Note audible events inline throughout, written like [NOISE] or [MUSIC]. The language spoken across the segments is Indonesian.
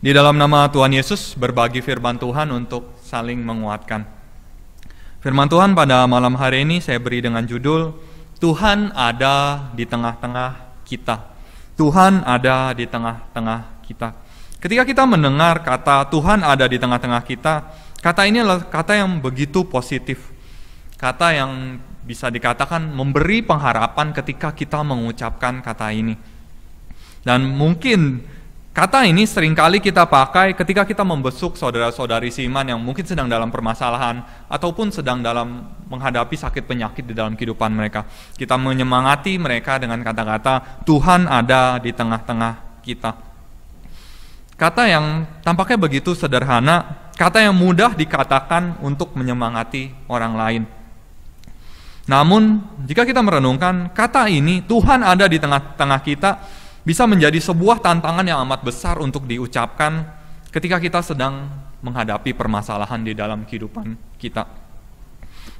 Di dalam nama Tuhan Yesus berbagi firman Tuhan untuk saling menguatkan. Firman Tuhan pada malam hari ini saya beri dengan judul Tuhan ada di tengah-tengah kita. Tuhan ada di tengah-tengah kita. Ketika kita mendengar kata Tuhan ada di tengah-tengah kita, kata ini adalah kata yang begitu positif. Kata yang bisa dikatakan memberi pengharapan ketika kita mengucapkan kata ini. Dan mungkin Kata ini seringkali kita pakai ketika kita membesuk saudara-saudari siman yang mungkin sedang dalam permasalahan ataupun sedang dalam menghadapi sakit penyakit di dalam kehidupan mereka. Kita menyemangati mereka dengan kata-kata Tuhan ada di tengah-tengah kita. Kata yang tampaknya begitu sederhana, kata yang mudah dikatakan untuk menyemangati orang lain. Namun, jika kita merenungkan kata ini Tuhan ada di tengah-tengah kita, bisa menjadi sebuah tantangan yang amat besar untuk diucapkan ketika kita sedang menghadapi permasalahan di dalam kehidupan kita.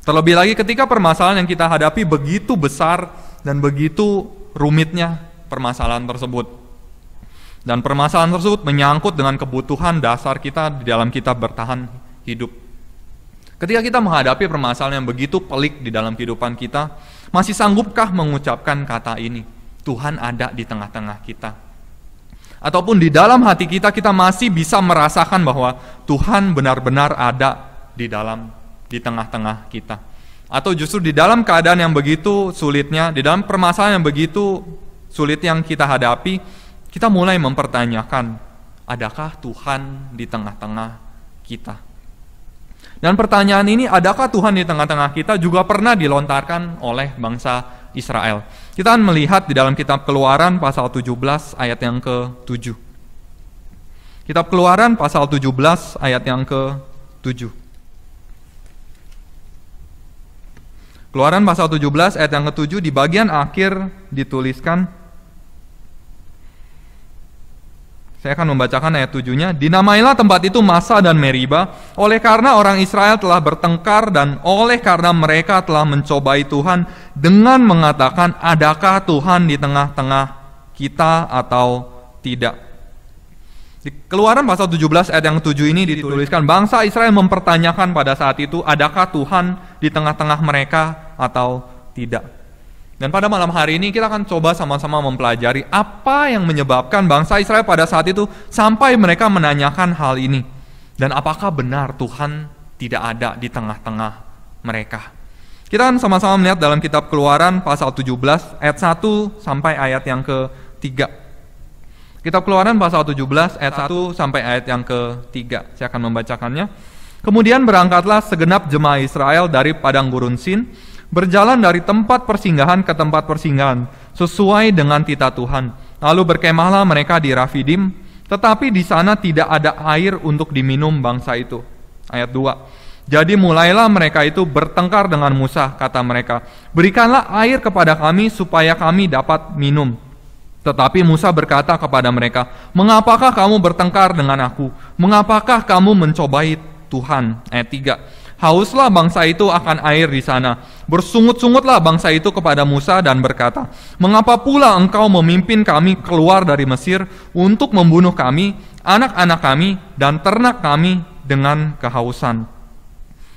Terlebih lagi ketika permasalahan yang kita hadapi begitu besar dan begitu rumitnya permasalahan tersebut. Dan permasalahan tersebut menyangkut dengan kebutuhan dasar kita di dalam kita bertahan hidup. Ketika kita menghadapi permasalahan yang begitu pelik di dalam kehidupan kita, masih sanggupkah mengucapkan kata ini? Tuhan ada di tengah-tengah kita. Ataupun di dalam hati kita, kita masih bisa merasakan bahwa Tuhan benar-benar ada di dalam, di tengah-tengah kita. Atau justru di dalam keadaan yang begitu sulitnya, di dalam permasalahan yang begitu sulit yang kita hadapi, kita mulai mempertanyakan, adakah Tuhan di tengah-tengah kita? Dan pertanyaan ini, adakah Tuhan di tengah-tengah kita juga pernah dilontarkan oleh bangsa Israel. Kita akan melihat di dalam kitab Keluaran pasal 17 ayat yang ke-7. Kitab Keluaran pasal 17 ayat yang ke-7. Keluaran pasal 17 ayat yang ke-7 di bagian akhir dituliskan Saya akan membacakan ayat tujuhnya. Dinamailah tempat itu Masa dan Meriba, oleh karena orang Israel telah bertengkar dan oleh karena mereka telah mencobai Tuhan dengan mengatakan adakah Tuhan di tengah-tengah kita atau tidak. Di keluaran pasal 17 ayat yang 7 ini dituliskan bangsa Israel mempertanyakan pada saat itu adakah Tuhan di tengah-tengah mereka atau tidak. Dan pada malam hari ini kita akan coba sama-sama mempelajari apa yang menyebabkan bangsa Israel pada saat itu sampai mereka menanyakan hal ini. Dan apakah benar Tuhan tidak ada di tengah-tengah mereka. Kita akan sama-sama melihat dalam kitab keluaran pasal 17 ayat 1 sampai ayat yang ke-3. Kitab keluaran pasal 17 ayat 1 sampai ayat yang ke-3. Saya akan membacakannya. Kemudian berangkatlah segenap jemaah Israel dari padang gurun Sin Berjalan dari tempat persinggahan ke tempat persinggahan sesuai dengan tita Tuhan. Lalu berkemahlah mereka di Rafidim, tetapi di sana tidak ada air untuk diminum bangsa itu. Ayat 2. Jadi mulailah mereka itu bertengkar dengan Musa, kata mereka, "Berikanlah air kepada kami supaya kami dapat minum." Tetapi Musa berkata kepada mereka, "Mengapakah kamu bertengkar dengan aku? Mengapakah kamu mencobai Tuhan?" Ayat 3. Hauslah bangsa itu akan air di sana. Bersungut-sungutlah bangsa itu kepada Musa dan berkata, Mengapa pula engkau memimpin kami keluar dari Mesir untuk membunuh kami, anak-anak kami, dan ternak kami dengan kehausan?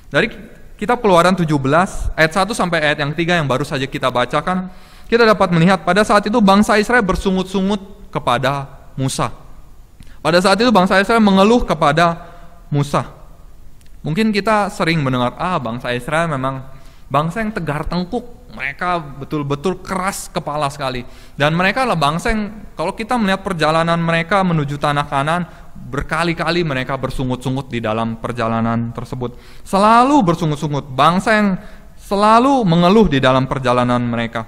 Dari kitab keluaran 17, ayat 1 sampai ayat yang 3 yang baru saja kita bacakan, kita dapat melihat pada saat itu bangsa Israel bersungut-sungut kepada Musa. Pada saat itu bangsa Israel mengeluh kepada Musa. Mungkin kita sering mendengar, ah bangsa Israel memang bangsa yang tegar tengkuk, mereka betul-betul keras kepala sekali. Dan mereka adalah bangsa yang kalau kita melihat perjalanan mereka menuju tanah kanan, berkali-kali mereka bersungut-sungut di dalam perjalanan tersebut. Selalu bersungut-sungut, bangsa yang selalu mengeluh di dalam perjalanan mereka.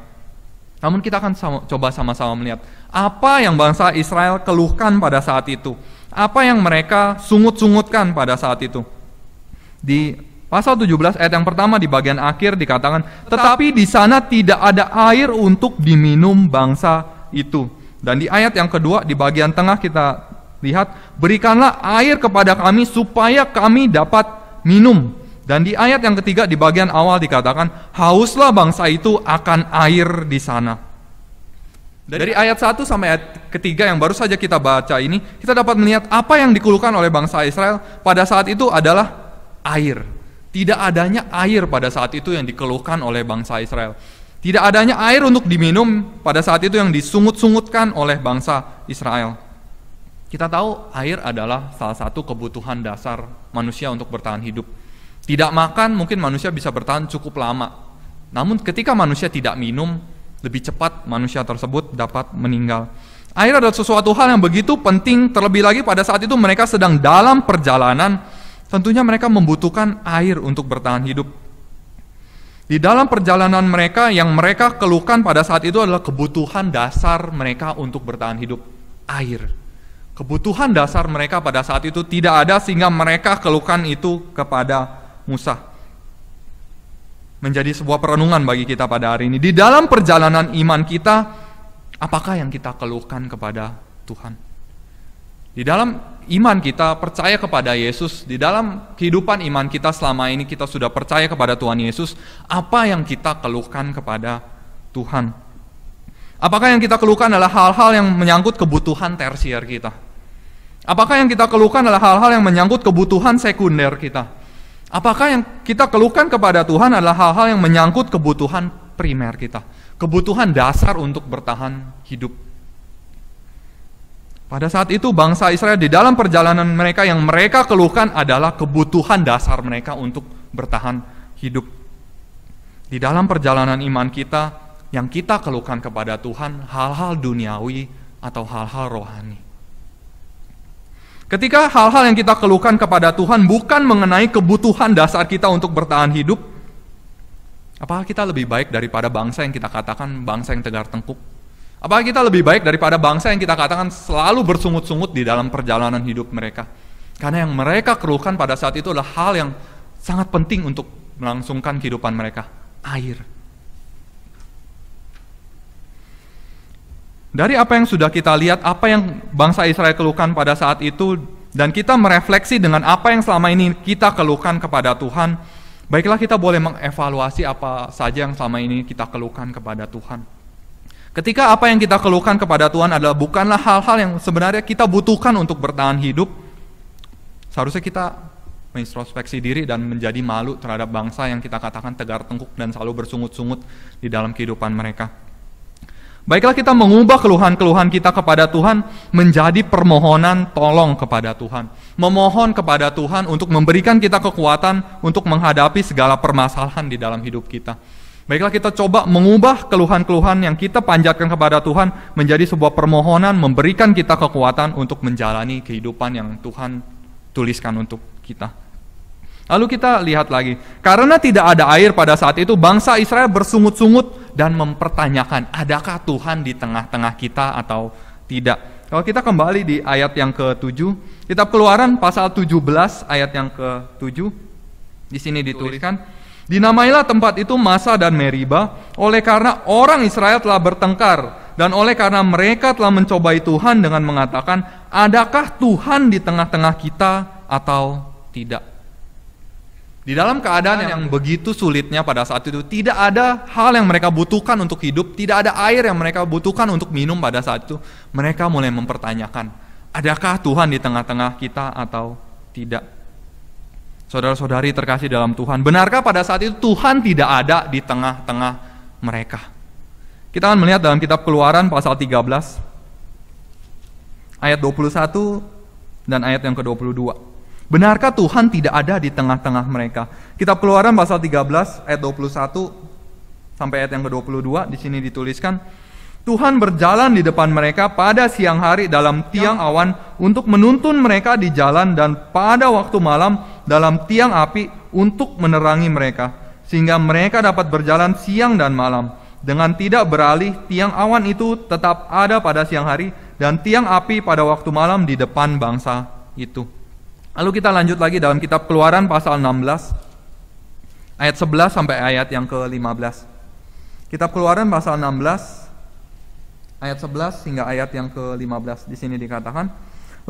Namun kita akan sama, coba sama-sama melihat apa yang bangsa Israel keluhkan pada saat itu. Apa yang mereka sungut-sungutkan pada saat itu. Di pasal 17 ayat yang pertama di bagian akhir dikatakan, "Tetapi di sana tidak ada air untuk diminum bangsa itu." Dan di ayat yang kedua di bagian tengah kita lihat, "Berikanlah air kepada kami supaya kami dapat minum." Dan di ayat yang ketiga di bagian awal dikatakan, "Hauslah bangsa itu akan air di sana." Dari ayat 1 sampai ayat ketiga yang baru saja kita baca ini, kita dapat melihat apa yang dikeluhkan oleh bangsa Israel pada saat itu adalah air. Tidak adanya air pada saat itu yang dikeluhkan oleh bangsa Israel. Tidak adanya air untuk diminum pada saat itu yang disungut-sungutkan oleh bangsa Israel. Kita tahu air adalah salah satu kebutuhan dasar manusia untuk bertahan hidup. Tidak makan mungkin manusia bisa bertahan cukup lama. Namun ketika manusia tidak minum, lebih cepat manusia tersebut dapat meninggal. Air adalah sesuatu hal yang begitu penting terlebih lagi pada saat itu mereka sedang dalam perjalanan Tentunya mereka membutuhkan air untuk bertahan hidup. Di dalam perjalanan mereka yang mereka keluhkan pada saat itu adalah kebutuhan dasar mereka untuk bertahan hidup, air. Kebutuhan dasar mereka pada saat itu tidak ada sehingga mereka keluhkan itu kepada Musa. Menjadi sebuah perenungan bagi kita pada hari ini. Di dalam perjalanan iman kita, apakah yang kita keluhkan kepada Tuhan? Di dalam iman kita percaya kepada Yesus, di dalam kehidupan iman kita selama ini kita sudah percaya kepada Tuhan Yesus, apa yang kita keluhkan kepada Tuhan? Apakah yang kita keluhkan adalah hal-hal yang menyangkut kebutuhan tersier kita? Apakah yang kita keluhkan adalah hal-hal yang menyangkut kebutuhan sekunder kita? Apakah yang kita keluhkan kepada Tuhan adalah hal-hal yang menyangkut kebutuhan primer kita? Kebutuhan dasar untuk bertahan hidup pada saat itu bangsa Israel di dalam perjalanan mereka yang mereka keluhkan adalah kebutuhan dasar mereka untuk bertahan hidup. Di dalam perjalanan iman kita yang kita keluhkan kepada Tuhan hal-hal duniawi atau hal-hal rohani. Ketika hal-hal yang kita keluhkan kepada Tuhan bukan mengenai kebutuhan dasar kita untuk bertahan hidup, apakah kita lebih baik daripada bangsa yang kita katakan bangsa yang tegar tengkuk? Apakah kita lebih baik daripada bangsa yang kita katakan selalu bersungut-sungut di dalam perjalanan hidup mereka? Karena yang mereka keluhkan pada saat itu adalah hal yang sangat penting untuk melangsungkan kehidupan mereka, air. Dari apa yang sudah kita lihat, apa yang bangsa Israel keluhkan pada saat itu, dan kita merefleksi dengan apa yang selama ini kita keluhkan kepada Tuhan, baiklah kita boleh mengevaluasi apa saja yang selama ini kita keluhkan kepada Tuhan. Ketika apa yang kita keluhkan kepada Tuhan adalah bukanlah hal-hal yang sebenarnya kita butuhkan untuk bertahan hidup, seharusnya kita mengintrospeksi diri dan menjadi malu terhadap bangsa yang kita katakan tegar tengkuk dan selalu bersungut-sungut di dalam kehidupan mereka. Baiklah kita mengubah keluhan-keluhan kita kepada Tuhan menjadi permohonan tolong kepada Tuhan. Memohon kepada Tuhan untuk memberikan kita kekuatan untuk menghadapi segala permasalahan di dalam hidup kita. Baiklah kita coba mengubah keluhan-keluhan yang kita panjatkan kepada Tuhan menjadi sebuah permohonan memberikan kita kekuatan untuk menjalani kehidupan yang Tuhan tuliskan untuk kita. Lalu kita lihat lagi, karena tidak ada air pada saat itu bangsa Israel bersungut-sungut dan mempertanyakan adakah Tuhan di tengah-tengah kita atau tidak. Kalau kita kembali di ayat yang ke-7, kitab Keluaran pasal 17 ayat yang ke-7 di sini dituliskan Dinamailah tempat itu Masa dan Meriba, oleh karena orang Israel telah bertengkar, dan oleh karena mereka telah mencobai Tuhan dengan mengatakan, adakah Tuhan di tengah-tengah kita atau tidak? Di dalam keadaan yang begitu sulitnya pada saat itu, tidak ada hal yang mereka butuhkan untuk hidup, tidak ada air yang mereka butuhkan untuk minum pada saat itu. Mereka mulai mempertanyakan, adakah Tuhan di tengah-tengah kita atau tidak? Saudara-saudari terkasih dalam Tuhan, benarkah pada saat itu Tuhan tidak ada di tengah-tengah mereka? Kita akan melihat dalam kitab Keluaran pasal 13 ayat 21 dan ayat yang ke-22. Benarkah Tuhan tidak ada di tengah-tengah mereka? Kitab Keluaran pasal 13 ayat 21 sampai ayat yang ke-22 di sini dituliskan, Tuhan berjalan di depan mereka pada siang hari dalam tiang awan untuk menuntun mereka di jalan dan pada waktu malam dalam tiang api untuk menerangi mereka, sehingga mereka dapat berjalan siang dan malam. Dengan tidak beralih, tiang awan itu tetap ada pada siang hari, dan tiang api pada waktu malam di depan bangsa itu. Lalu kita lanjut lagi dalam kitab Keluaran pasal 16 ayat 11 sampai ayat yang ke-15. Kitab Keluaran pasal 16 ayat 11 hingga ayat yang ke-15 di sini dikatakan,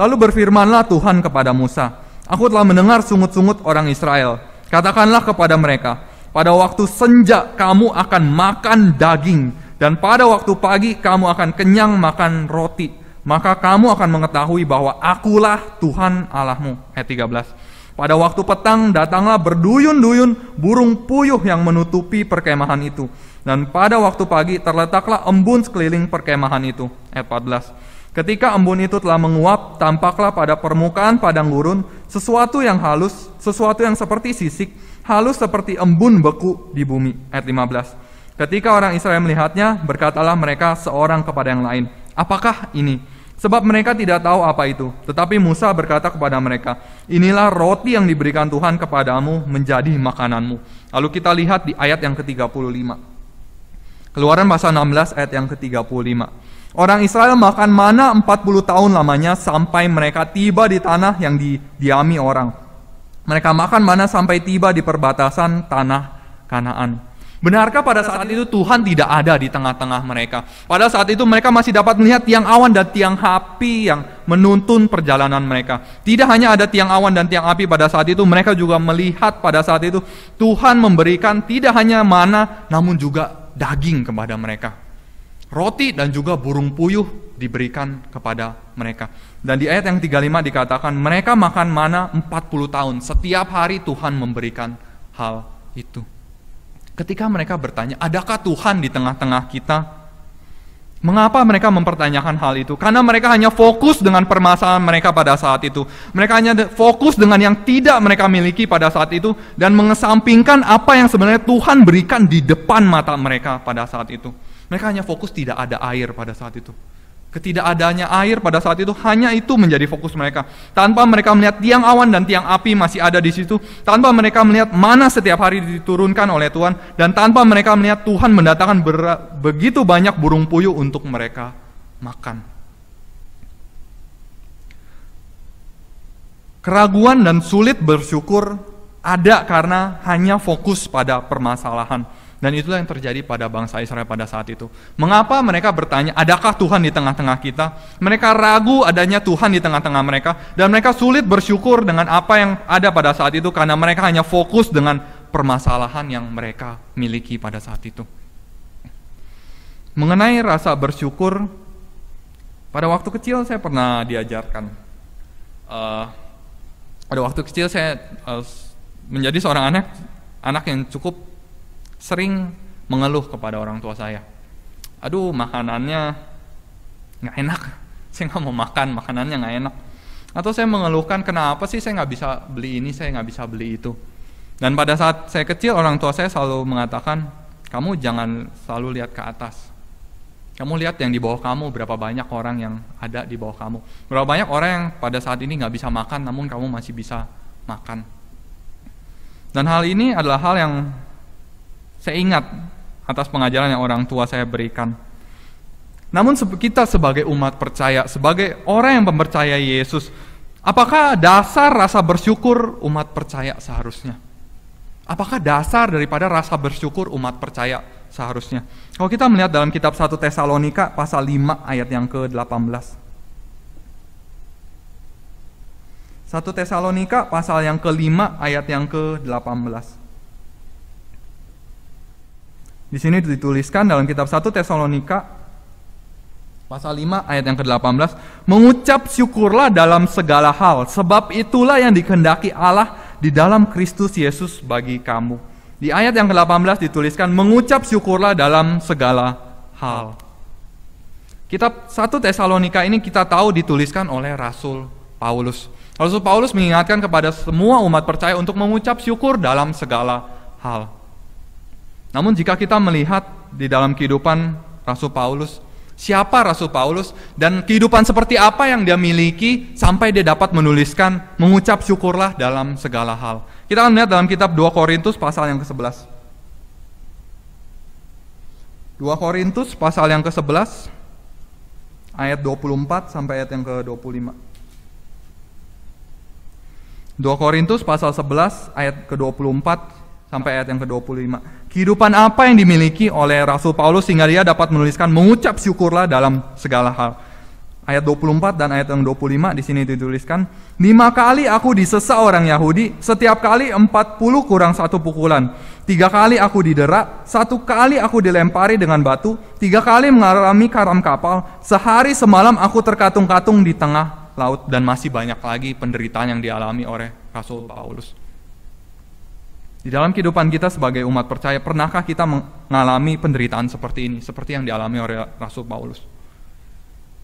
"Lalu berfirmanlah Tuhan kepada Musa, Aku telah mendengar sungut-sungut orang Israel. Katakanlah kepada mereka, pada waktu senja kamu akan makan daging, dan pada waktu pagi kamu akan kenyang makan roti. Maka kamu akan mengetahui bahwa akulah Tuhan Allahmu. Ayat 13. Pada waktu petang datanglah berduyun-duyun burung puyuh yang menutupi perkemahan itu. Dan pada waktu pagi terletaklah embun sekeliling perkemahan itu. Ayat 14. Ketika embun itu telah menguap, tampaklah pada permukaan padang gurun sesuatu yang halus, sesuatu yang seperti sisik, halus seperti embun beku di bumi. Ayat 15. Ketika orang Israel melihatnya, berkatalah mereka seorang kepada yang lain, Apakah ini? Sebab mereka tidak tahu apa itu. Tetapi Musa berkata kepada mereka, Inilah roti yang diberikan Tuhan kepadamu menjadi makananmu. Lalu kita lihat di ayat yang ke-35. Keluaran pasal 16 ayat yang ke-35. Orang Israel makan mana 40 tahun lamanya sampai mereka tiba di tanah yang didiami orang. Mereka makan mana sampai tiba di perbatasan tanah Kanaan. Benarkah pada saat itu Tuhan tidak ada di tengah-tengah mereka? Pada saat itu mereka masih dapat melihat tiang awan dan tiang api yang menuntun perjalanan mereka. Tidak hanya ada tiang awan dan tiang api pada saat itu, mereka juga melihat pada saat itu Tuhan memberikan tidak hanya mana namun juga daging kepada mereka roti dan juga burung puyuh diberikan kepada mereka. Dan di ayat yang 35 dikatakan mereka makan mana 40 tahun. Setiap hari Tuhan memberikan hal itu. Ketika mereka bertanya, adakah Tuhan di tengah-tengah kita? Mengapa mereka mempertanyakan hal itu? Karena mereka hanya fokus dengan permasalahan mereka pada saat itu. Mereka hanya fokus dengan yang tidak mereka miliki pada saat itu dan mengesampingkan apa yang sebenarnya Tuhan berikan di depan mata mereka pada saat itu. Mereka hanya fokus tidak ada air pada saat itu. Ketidakadanya air pada saat itu hanya itu menjadi fokus mereka. Tanpa mereka melihat tiang awan dan tiang api masih ada di situ, tanpa mereka melihat mana setiap hari diturunkan oleh Tuhan dan tanpa mereka melihat Tuhan mendatangkan begitu banyak burung puyuh untuk mereka makan. Keraguan dan sulit bersyukur ada karena hanya fokus pada permasalahan. Dan itulah yang terjadi pada bangsa Israel pada saat itu. Mengapa mereka bertanya, adakah Tuhan di tengah-tengah kita? Mereka ragu adanya Tuhan di tengah-tengah mereka. Dan mereka sulit bersyukur dengan apa yang ada pada saat itu karena mereka hanya fokus dengan permasalahan yang mereka miliki pada saat itu. Mengenai rasa bersyukur, pada waktu kecil saya pernah diajarkan. Uh, pada waktu kecil saya uh, menjadi seorang anak anak yang cukup sering mengeluh kepada orang tua saya. Aduh, makanannya nggak enak. [LAUGHS] Saya nggak mau makan, makanannya nggak enak. Atau saya mengeluhkan kenapa sih saya nggak bisa beli ini, saya nggak bisa beli itu. Dan pada saat saya kecil, orang tua saya selalu mengatakan, kamu jangan selalu lihat ke atas. Kamu lihat yang di bawah kamu, berapa banyak orang yang ada di bawah kamu. Berapa banyak orang yang pada saat ini nggak bisa makan, namun kamu masih bisa makan. Dan hal ini adalah hal yang saya ingat atas pengajaran yang orang tua saya berikan. Namun kita sebagai umat percaya, sebagai orang yang mempercayai Yesus, apakah dasar rasa bersyukur umat percaya seharusnya? Apakah dasar daripada rasa bersyukur umat percaya seharusnya? Kalau kita melihat dalam kitab 1 Tesalonika pasal 5 ayat yang ke-18. 1 Tesalonika pasal yang ke-5 ayat yang ke-18. Di sini dituliskan dalam kitab 1 Tesalonika pasal 5 ayat yang ke-18, mengucap syukurlah dalam segala hal, sebab itulah yang dikehendaki Allah di dalam Kristus Yesus bagi kamu. Di ayat yang ke-18 dituliskan mengucap syukurlah dalam segala hal. Kitab 1 Tesalonika ini kita tahu dituliskan oleh Rasul Paulus. Rasul Paulus mengingatkan kepada semua umat percaya untuk mengucap syukur dalam segala hal. Namun jika kita melihat di dalam kehidupan Rasul Paulus, siapa Rasul Paulus dan kehidupan seperti apa yang dia miliki sampai dia dapat menuliskan mengucap syukurlah dalam segala hal. Kita akan melihat dalam kitab 2 Korintus pasal yang ke-11. 2 Korintus pasal yang ke-11 ayat 24 sampai ayat yang ke-25. 2 Korintus pasal 11 ayat ke-24 sampai ayat yang ke-25. Kehidupan apa yang dimiliki oleh Rasul Paulus sehingga dia dapat menuliskan mengucap syukurlah dalam segala hal. Ayat 24 dan ayat yang 25 di sini dituliskan, lima kali aku disesa orang Yahudi, setiap kali 40 kurang satu pukulan. Tiga kali aku didera, satu kali aku dilempari dengan batu, tiga kali mengalami karam kapal, sehari semalam aku terkatung-katung di tengah laut dan masih banyak lagi penderitaan yang dialami oleh Rasul Paulus. Di dalam kehidupan kita sebagai umat percaya, pernahkah kita mengalami penderitaan seperti ini, seperti yang dialami oleh Rasul Paulus?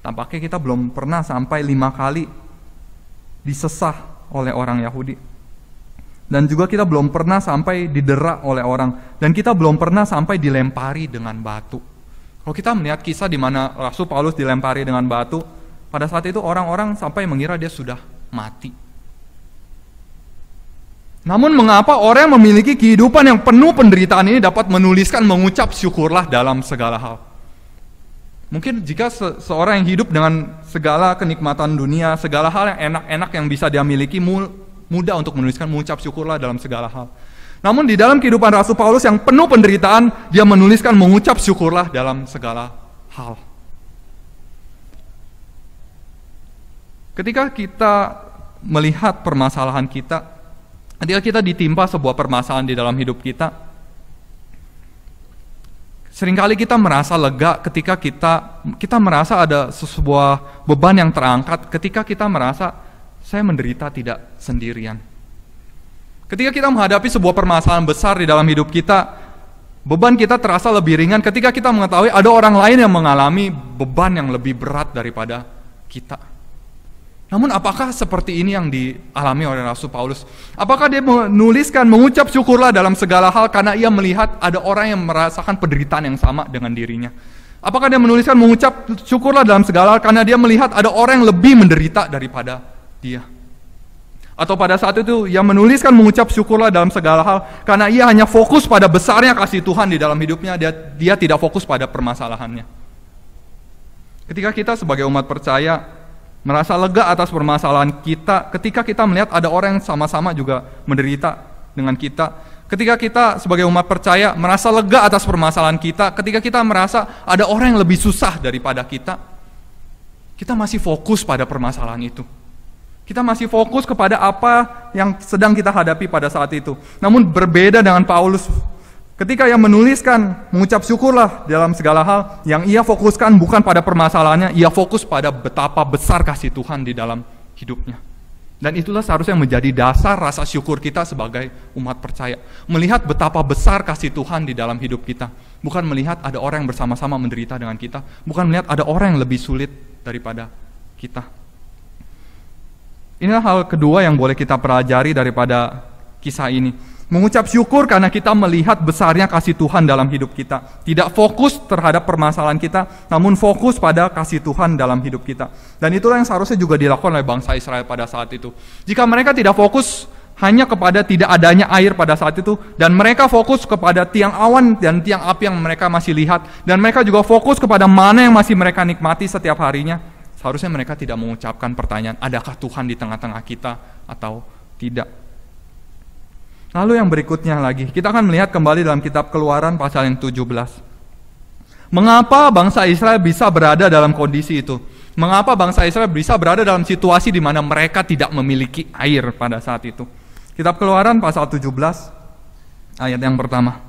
Tampaknya kita belum pernah sampai lima kali disesah oleh orang Yahudi. Dan juga kita belum pernah sampai didera oleh orang. Dan kita belum pernah sampai dilempari dengan batu. Kalau kita melihat kisah di mana Rasul Paulus dilempari dengan batu, pada saat itu orang-orang sampai mengira dia sudah mati namun mengapa orang yang memiliki kehidupan yang penuh penderitaan ini dapat menuliskan mengucap syukurlah dalam segala hal? Mungkin jika se seorang yang hidup dengan segala kenikmatan dunia, segala hal yang enak-enak yang bisa dia miliki, mudah untuk menuliskan mengucap syukurlah dalam segala hal. Namun di dalam kehidupan Rasul Paulus yang penuh penderitaan, dia menuliskan mengucap syukurlah dalam segala hal. Ketika kita melihat permasalahan kita, Ketika kita ditimpa sebuah permasalahan di dalam hidup kita, Seringkali kita merasa lega ketika kita kita merasa ada sebuah beban yang terangkat ketika kita merasa saya menderita tidak sendirian. Ketika kita menghadapi sebuah permasalahan besar di dalam hidup kita, beban kita terasa lebih ringan ketika kita mengetahui ada orang lain yang mengalami beban yang lebih berat daripada kita. Namun apakah seperti ini yang dialami oleh Rasul Paulus? Apakah dia menuliskan, mengucap syukurlah dalam segala hal karena ia melihat ada orang yang merasakan penderitaan yang sama dengan dirinya? Apakah dia menuliskan, mengucap syukurlah dalam segala hal karena dia melihat ada orang yang lebih menderita daripada dia? Atau pada saat itu ia menuliskan, mengucap syukurlah dalam segala hal karena ia hanya fokus pada besarnya kasih Tuhan di dalam hidupnya, dia, dia tidak fokus pada permasalahannya. Ketika kita sebagai umat percaya merasa lega atas permasalahan kita ketika kita melihat ada orang yang sama-sama juga menderita dengan kita. Ketika kita sebagai umat percaya merasa lega atas permasalahan kita, ketika kita merasa ada orang yang lebih susah daripada kita, kita masih fokus pada permasalahan itu. Kita masih fokus kepada apa yang sedang kita hadapi pada saat itu. Namun berbeda dengan Paulus Ketika ia menuliskan, mengucap syukurlah dalam segala hal yang ia fokuskan bukan pada permasalahannya, ia fokus pada betapa besar kasih Tuhan di dalam hidupnya. Dan itulah seharusnya menjadi dasar rasa syukur kita sebagai umat percaya. Melihat betapa besar kasih Tuhan di dalam hidup kita. Bukan melihat ada orang yang bersama-sama menderita dengan kita. Bukan melihat ada orang yang lebih sulit daripada kita. Inilah hal kedua yang boleh kita pelajari daripada kisah ini Mengucap syukur karena kita melihat besarnya kasih Tuhan dalam hidup kita. Tidak fokus terhadap permasalahan kita, namun fokus pada kasih Tuhan dalam hidup kita. Dan itulah yang seharusnya juga dilakukan oleh bangsa Israel pada saat itu. Jika mereka tidak fokus hanya kepada tidak adanya air pada saat itu dan mereka fokus kepada tiang awan dan tiang api yang mereka masih lihat dan mereka juga fokus kepada mana yang masih mereka nikmati setiap harinya seharusnya mereka tidak mengucapkan pertanyaan adakah Tuhan di tengah-tengah kita atau tidak Lalu yang berikutnya lagi, kita akan melihat kembali dalam kitab Keluaran pasal yang 17. Mengapa bangsa Israel bisa berada dalam kondisi itu? Mengapa bangsa Israel bisa berada dalam situasi di mana mereka tidak memiliki air pada saat itu? Kitab Keluaran pasal 17 ayat yang pertama.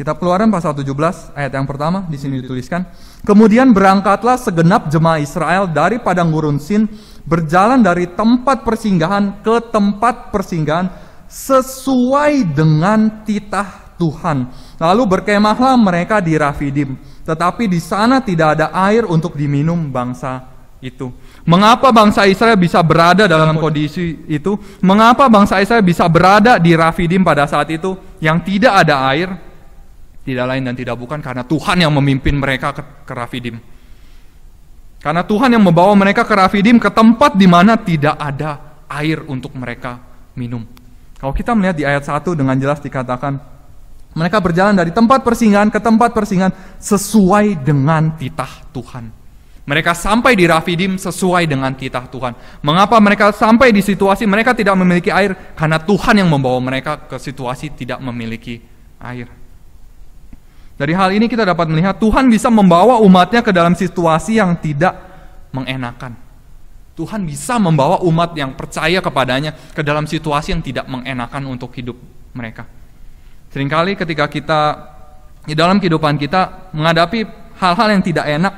Kitab Keluaran pasal 17 ayat yang pertama di sini dituliskan, "Kemudian berangkatlah segenap jemaah Israel dari padang gurun Sin berjalan dari tempat persinggahan ke tempat persinggahan sesuai dengan titah Tuhan. Lalu berkemahlah mereka di Rafidim, tetapi di sana tidak ada air untuk diminum bangsa itu. Mengapa bangsa Israel bisa berada dalam kondisi itu? Mengapa bangsa Israel bisa berada di Rafidim pada saat itu yang tidak ada air? Tidak lain dan tidak bukan karena Tuhan yang memimpin mereka ke, Rafidim. Karena Tuhan yang membawa mereka ke Rafidim ke tempat di mana tidak ada air untuk mereka minum. Kalau kita melihat di ayat 1 dengan jelas dikatakan mereka berjalan dari tempat persinggahan ke tempat persinggahan sesuai dengan titah Tuhan. Mereka sampai di Rafidim sesuai dengan titah Tuhan. Mengapa mereka sampai di situasi mereka tidak memiliki air? Karena Tuhan yang membawa mereka ke situasi tidak memiliki air. Dari hal ini kita dapat melihat Tuhan bisa membawa umatnya ke dalam situasi yang tidak mengenakan. Tuhan bisa membawa umat yang percaya kepadanya ke dalam situasi yang tidak mengenakan untuk hidup mereka. Seringkali ketika kita di dalam kehidupan kita menghadapi hal-hal yang tidak enak,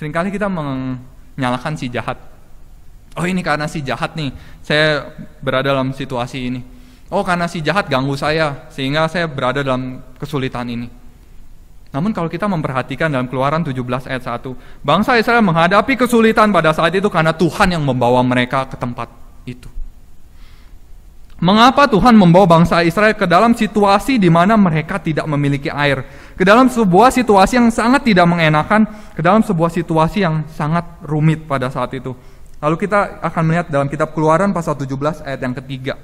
seringkali kita menyalahkan si jahat. Oh ini karena si jahat nih, saya berada dalam situasi ini. Oh karena si jahat ganggu saya, sehingga saya berada dalam kesulitan ini namun kalau kita memperhatikan dalam keluaran 17 ayat 1, bangsa Israel menghadapi kesulitan pada saat itu karena Tuhan yang membawa mereka ke tempat itu. Mengapa Tuhan membawa bangsa Israel ke dalam situasi di mana mereka tidak memiliki air? Ke dalam sebuah situasi yang sangat tidak mengenakan, ke dalam sebuah situasi yang sangat rumit pada saat itu. Lalu kita akan melihat dalam kitab Keluaran pasal 17 ayat yang ketiga.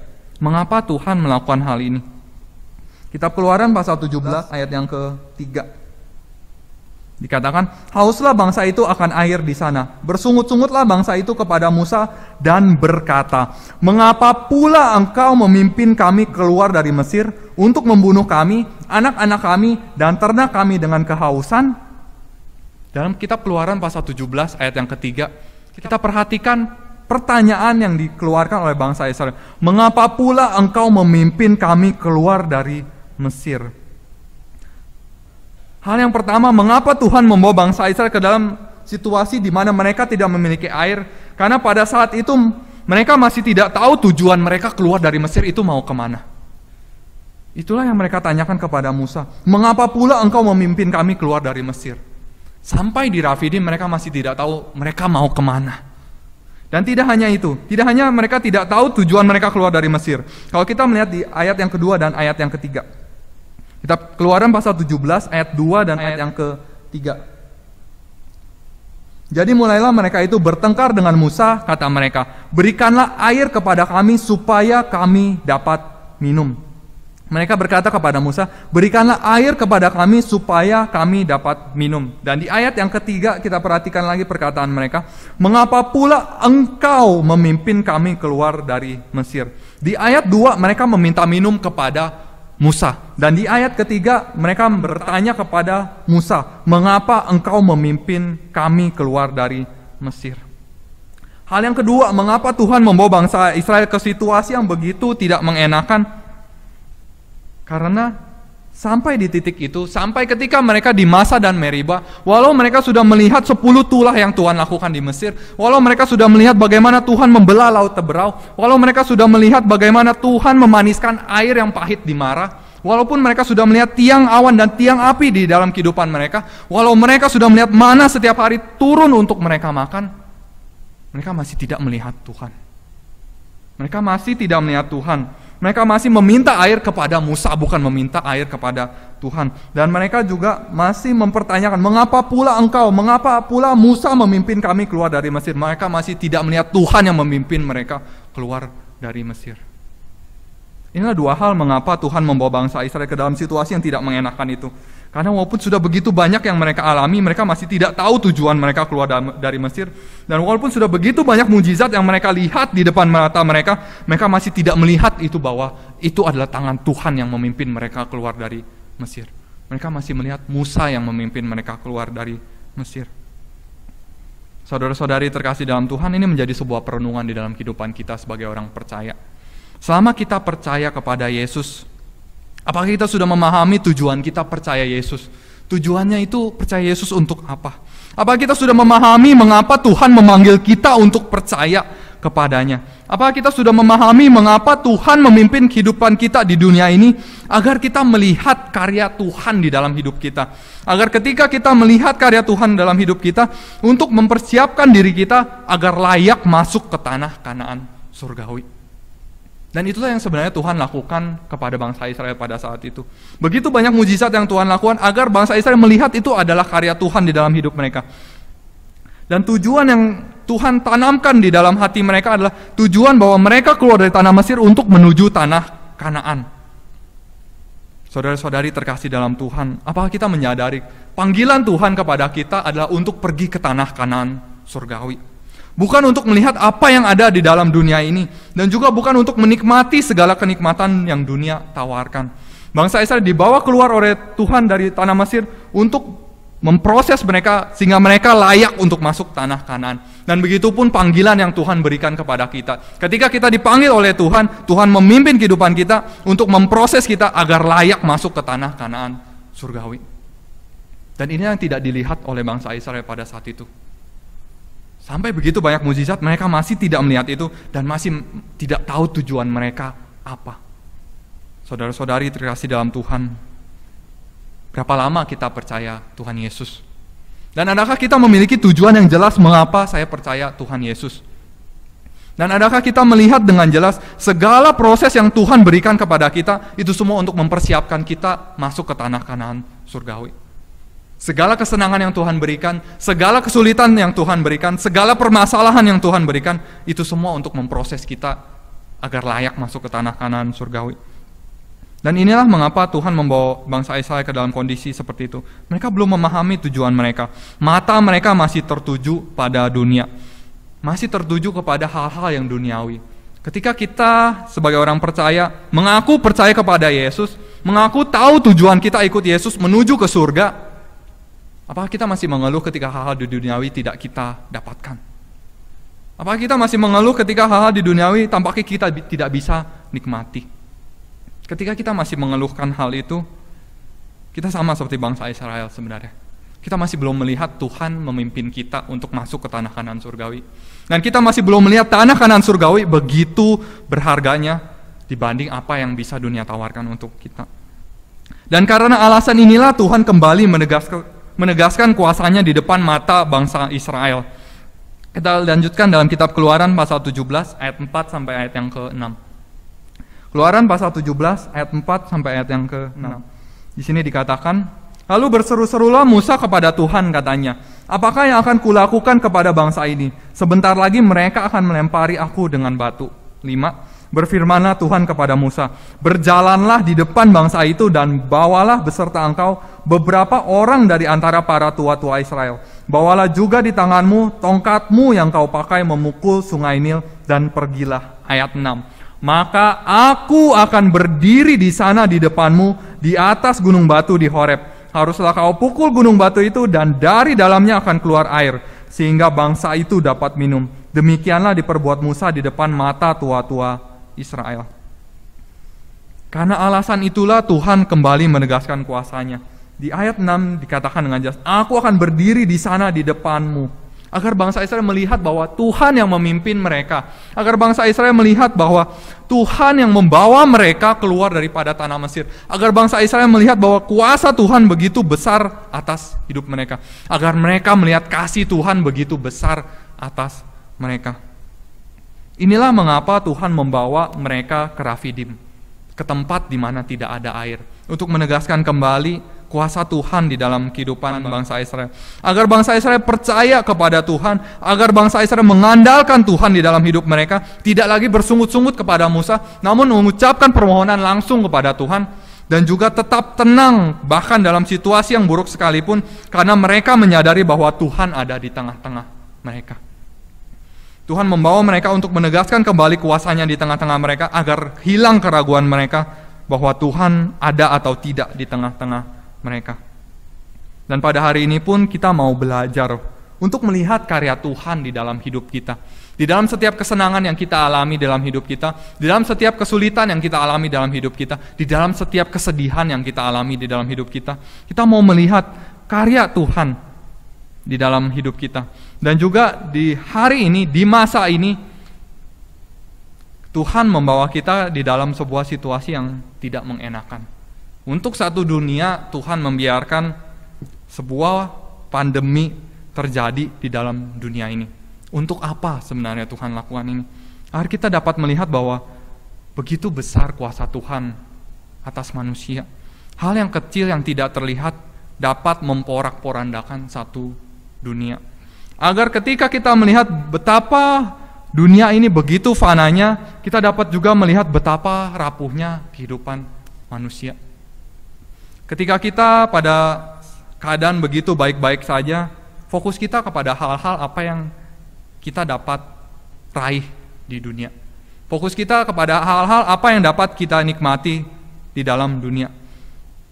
Mengapa Tuhan melakukan hal ini? Kitab Keluaran pasal 17 ayat yang ketiga. Dikatakan, hauslah bangsa itu akan air di sana. Bersungut-sungutlah bangsa itu kepada Musa dan berkata, Mengapa pula engkau memimpin kami keluar dari Mesir untuk membunuh kami, anak-anak kami, dan ternak kami dengan kehausan? Dalam kitab keluaran pasal 17 ayat yang ketiga, kita perhatikan pertanyaan yang dikeluarkan oleh bangsa Israel. Mengapa pula engkau memimpin kami keluar dari Mesir? Hal yang pertama, mengapa Tuhan membawa bangsa Israel ke dalam situasi di mana mereka tidak memiliki air? Karena pada saat itu mereka masih tidak tahu tujuan mereka keluar dari Mesir itu mau kemana. Itulah yang mereka tanyakan kepada Musa. Mengapa pula engkau memimpin kami keluar dari Mesir? Sampai di Rafidim mereka masih tidak tahu mereka mau kemana. Dan tidak hanya itu, tidak hanya mereka tidak tahu tujuan mereka keluar dari Mesir. Kalau kita melihat di ayat yang kedua dan ayat yang ketiga kita Keluaran pasal 17 ayat 2 dan ayat yang ketiga Jadi mulailah mereka itu bertengkar dengan Musa, kata mereka, "Berikanlah air kepada kami supaya kami dapat minum." Mereka berkata kepada Musa, "Berikanlah air kepada kami supaya kami dapat minum." Dan di ayat yang ketiga kita perhatikan lagi perkataan mereka, "Mengapa pula engkau memimpin kami keluar dari Mesir?" Di ayat 2 mereka meminta minum kepada Musa. Dan di ayat ketiga mereka bertanya kepada Musa, "Mengapa engkau memimpin kami keluar dari Mesir?" Hal yang kedua, mengapa Tuhan membawa bangsa Israel ke situasi yang begitu tidak mengenakan? Karena Sampai di titik itu, sampai ketika mereka di Masa dan Meriba, walau mereka sudah melihat sepuluh tulah yang Tuhan lakukan di Mesir, walau mereka sudah melihat bagaimana Tuhan membelah laut teberau, walau mereka sudah melihat bagaimana Tuhan memaniskan air yang pahit di Mara, walaupun mereka sudah melihat tiang awan dan tiang api di dalam kehidupan mereka, walau mereka sudah melihat mana setiap hari turun untuk mereka makan, mereka masih tidak melihat Tuhan. Mereka masih tidak melihat Tuhan. Mereka masih meminta air kepada Musa, bukan meminta air kepada Tuhan. Dan mereka juga masih mempertanyakan, mengapa pula engkau, mengapa pula Musa memimpin kami keluar dari Mesir? Mereka masih tidak melihat Tuhan yang memimpin mereka keluar dari Mesir. Inilah dua hal mengapa Tuhan membawa bangsa Israel ke dalam situasi yang tidak mengenakan itu. Karena walaupun sudah begitu banyak yang mereka alami, mereka masih tidak tahu tujuan mereka keluar dari Mesir. Dan walaupun sudah begitu banyak mujizat yang mereka lihat di depan mata mereka, mereka masih tidak melihat itu bahwa itu adalah tangan Tuhan yang memimpin mereka keluar dari Mesir. Mereka masih melihat Musa yang memimpin mereka keluar dari Mesir. Saudara-saudari terkasih dalam Tuhan, ini menjadi sebuah perenungan di dalam kehidupan kita sebagai orang percaya. Selama kita percaya kepada Yesus, Apakah kita sudah memahami tujuan kita percaya Yesus? Tujuannya itu percaya Yesus untuk apa? Apakah kita sudah memahami mengapa Tuhan memanggil kita untuk percaya kepadanya? Apakah kita sudah memahami mengapa Tuhan memimpin kehidupan kita di dunia ini agar kita melihat karya Tuhan di dalam hidup kita? Agar ketika kita melihat karya Tuhan dalam hidup kita untuk mempersiapkan diri kita agar layak masuk ke tanah Kanaan surgawi. Dan itulah yang sebenarnya Tuhan lakukan kepada bangsa Israel pada saat itu. Begitu banyak mujizat yang Tuhan lakukan agar bangsa Israel melihat itu adalah karya Tuhan di dalam hidup mereka. Dan tujuan yang Tuhan tanamkan di dalam hati mereka adalah tujuan bahwa mereka keluar dari tanah Mesir untuk menuju tanah Kanaan. Saudara-saudari terkasih dalam Tuhan, apakah kita menyadari panggilan Tuhan kepada kita adalah untuk pergi ke tanah Kanaan surgawi? bukan untuk melihat apa yang ada di dalam dunia ini, dan juga bukan untuk menikmati segala kenikmatan yang dunia tawarkan. Bangsa Israel dibawa keluar oleh Tuhan dari tanah Mesir untuk memproses mereka sehingga mereka layak untuk masuk tanah kanan. Dan begitu pun panggilan yang Tuhan berikan kepada kita. Ketika kita dipanggil oleh Tuhan, Tuhan memimpin kehidupan kita untuk memproses kita agar layak masuk ke tanah kanaan surgawi. Dan ini yang tidak dilihat oleh bangsa Israel pada saat itu. Sampai begitu banyak mujizat, mereka masih tidak melihat itu dan masih tidak tahu tujuan mereka apa. Saudara-saudari terkasih dalam Tuhan, berapa lama kita percaya Tuhan Yesus? Dan adakah kita memiliki tujuan yang jelas mengapa saya percaya Tuhan Yesus? Dan adakah kita melihat dengan jelas segala proses yang Tuhan berikan kepada kita itu semua untuk mempersiapkan kita masuk ke tanah kanan surgawi? Segala kesenangan yang Tuhan berikan, segala kesulitan yang Tuhan berikan, segala permasalahan yang Tuhan berikan, itu semua untuk memproses kita agar layak masuk ke tanah kanan surgawi. Dan inilah mengapa Tuhan membawa bangsa Israel ke dalam kondisi seperti itu. Mereka belum memahami tujuan mereka. Mata mereka masih tertuju pada dunia. Masih tertuju kepada hal-hal yang duniawi. Ketika kita sebagai orang percaya mengaku percaya kepada Yesus, mengaku tahu tujuan kita ikut Yesus menuju ke surga, Apakah kita masih mengeluh ketika hal-hal di duniawi tidak kita dapatkan? Apakah kita masih mengeluh ketika hal-hal di duniawi tampaknya kita tidak bisa nikmati? Ketika kita masih mengeluhkan hal itu, kita sama seperti bangsa Israel sebenarnya. Kita masih belum melihat Tuhan memimpin kita untuk masuk ke tanah kanan surgawi. Dan kita masih belum melihat tanah kanan surgawi begitu berharganya dibanding apa yang bisa dunia tawarkan untuk kita. Dan karena alasan inilah Tuhan kembali menegaskan menegaskan kuasanya di depan mata bangsa Israel. Kita lanjutkan dalam kitab Keluaran pasal 17 ayat 4 sampai ayat yang ke-6. Keluaran pasal 17 ayat 4 sampai ayat yang ke-6. Di sini dikatakan, "Lalu berseru-serulah Musa kepada Tuhan katanya, Apakah yang akan kulakukan kepada bangsa ini? Sebentar lagi mereka akan melempari aku dengan batu." 5 Berfirmanlah Tuhan kepada Musa, "Berjalanlah di depan bangsa itu dan bawalah beserta engkau beberapa orang dari antara para tua-tua Israel. Bawalah juga di tanganmu tongkatmu yang kau pakai memukul sungai Nil dan pergilah." Ayat 6. Maka aku akan berdiri di sana di depanmu di atas gunung batu di Horeb. Haruslah kau pukul gunung batu itu dan dari dalamnya akan keluar air sehingga bangsa itu dapat minum. Demikianlah diperbuat Musa di depan mata tua-tua Israel. Karena alasan itulah Tuhan kembali menegaskan kuasanya. Di ayat 6 dikatakan dengan jelas, "Aku akan berdiri di sana di depanmu." Agar bangsa Israel melihat bahwa Tuhan yang memimpin mereka. Agar bangsa Israel melihat bahwa Tuhan yang membawa mereka keluar daripada tanah Mesir. Agar bangsa Israel melihat bahwa kuasa Tuhan begitu besar atas hidup mereka. Agar mereka melihat kasih Tuhan begitu besar atas mereka. Inilah mengapa Tuhan membawa mereka ke Rafidim, ke tempat di mana tidak ada air, untuk menegaskan kembali kuasa Tuhan di dalam kehidupan bangsa Israel. Agar bangsa Israel percaya kepada Tuhan, agar bangsa Israel mengandalkan Tuhan di dalam hidup mereka, tidak lagi bersungut-sungut kepada Musa, namun mengucapkan permohonan langsung kepada Tuhan dan juga tetap tenang bahkan dalam situasi yang buruk sekalipun karena mereka menyadari bahwa Tuhan ada di tengah-tengah mereka. Tuhan membawa mereka untuk menegaskan kembali kuasanya di tengah-tengah mereka agar hilang keraguan mereka bahwa Tuhan ada atau tidak di tengah-tengah mereka. Dan pada hari ini pun kita mau belajar untuk melihat karya Tuhan di dalam hidup kita. Di dalam setiap kesenangan yang kita alami dalam hidup kita, di dalam setiap kesulitan yang kita alami dalam hidup kita, di dalam setiap kesedihan yang kita alami di dalam hidup kita, kita mau melihat karya Tuhan di dalam hidup kita dan juga di hari ini, di masa ini, Tuhan membawa kita di dalam sebuah situasi yang tidak mengenakan. Untuk satu dunia, Tuhan membiarkan sebuah pandemi terjadi di dalam dunia ini. Untuk apa sebenarnya Tuhan lakukan ini? Agar kita dapat melihat bahwa begitu besar kuasa Tuhan atas manusia. Hal yang kecil yang tidak terlihat dapat memporak-porandakan satu dunia agar ketika kita melihat betapa dunia ini begitu fananya, kita dapat juga melihat betapa rapuhnya kehidupan manusia. Ketika kita pada keadaan begitu baik-baik saja, fokus kita kepada hal-hal apa yang kita dapat raih di dunia. Fokus kita kepada hal-hal apa yang dapat kita nikmati di dalam dunia.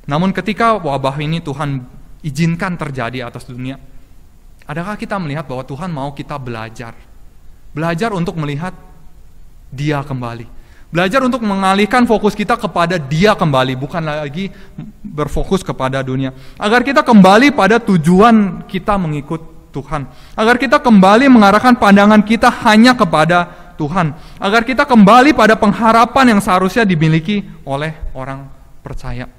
Namun ketika wabah ini Tuhan izinkan terjadi atas dunia, Adakah kita melihat bahwa Tuhan mau kita belajar? Belajar untuk melihat Dia kembali. Belajar untuk mengalihkan fokus kita kepada Dia kembali, bukan lagi berfokus kepada dunia. Agar kita kembali pada tujuan kita mengikut Tuhan. Agar kita kembali mengarahkan pandangan kita hanya kepada Tuhan. Agar kita kembali pada pengharapan yang seharusnya dimiliki oleh orang percaya.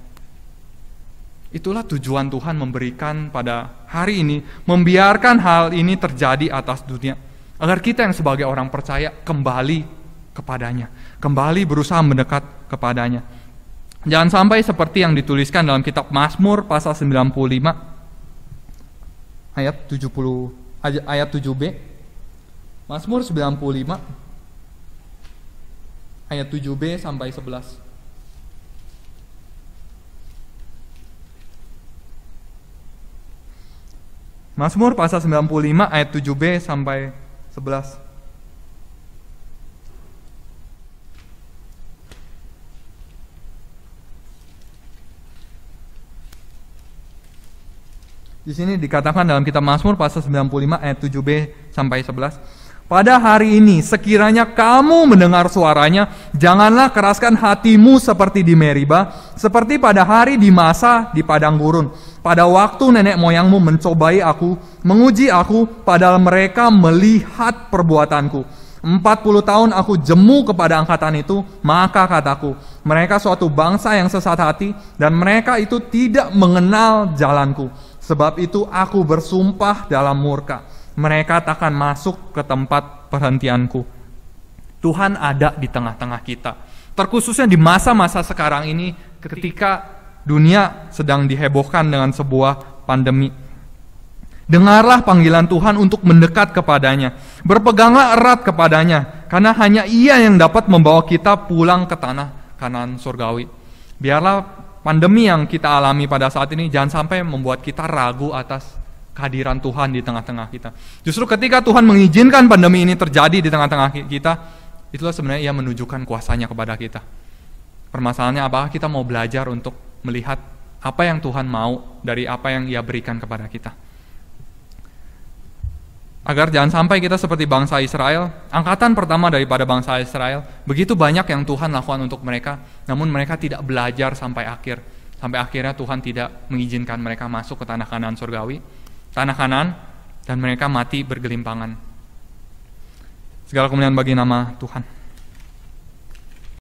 Itulah tujuan Tuhan memberikan pada hari ini, membiarkan hal ini terjadi atas dunia, agar kita yang sebagai orang percaya kembali kepadanya, kembali berusaha mendekat kepadanya. Jangan sampai seperti yang dituliskan dalam kitab Mazmur pasal 95 ayat 70 ayat 7b. Mazmur 95 ayat 7b sampai 11. Mazmur pasal 95 ayat 7b sampai 11. Di sini dikatakan dalam kitab Mazmur pasal 95 ayat 7b sampai 11. Pada hari ini sekiranya kamu mendengar suaranya, janganlah keraskan hatimu seperti di Meriba, seperti pada hari di masa di padang gurun pada waktu nenek moyangmu mencobai aku, menguji aku, padahal mereka melihat perbuatanku. Empat puluh tahun aku jemu kepada angkatan itu, maka kataku, mereka suatu bangsa yang sesat hati, dan mereka itu tidak mengenal jalanku. Sebab itu aku bersumpah dalam murka, mereka takkan masuk ke tempat perhentianku. Tuhan ada di tengah-tengah kita. Terkhususnya di masa-masa sekarang ini ketika dunia sedang dihebohkan dengan sebuah pandemi. Dengarlah panggilan Tuhan untuk mendekat kepadanya. Berpeganglah erat kepadanya, karena hanya ia yang dapat membawa kita pulang ke tanah kanan surgawi. Biarlah pandemi yang kita alami pada saat ini jangan sampai membuat kita ragu atas kehadiran Tuhan di tengah-tengah kita. Justru ketika Tuhan mengizinkan pandemi ini terjadi di tengah-tengah kita, itulah sebenarnya ia menunjukkan kuasanya kepada kita. Permasalahannya apakah kita mau belajar untuk melihat apa yang Tuhan mau dari apa yang Ia berikan kepada kita. Agar jangan sampai kita seperti bangsa Israel, angkatan pertama daripada bangsa Israel, begitu banyak yang Tuhan lakukan untuk mereka, namun mereka tidak belajar sampai akhir. Sampai akhirnya Tuhan tidak mengizinkan mereka masuk ke tanah kanan surgawi, tanah kanan, dan mereka mati bergelimpangan. Segala kemuliaan bagi nama Tuhan.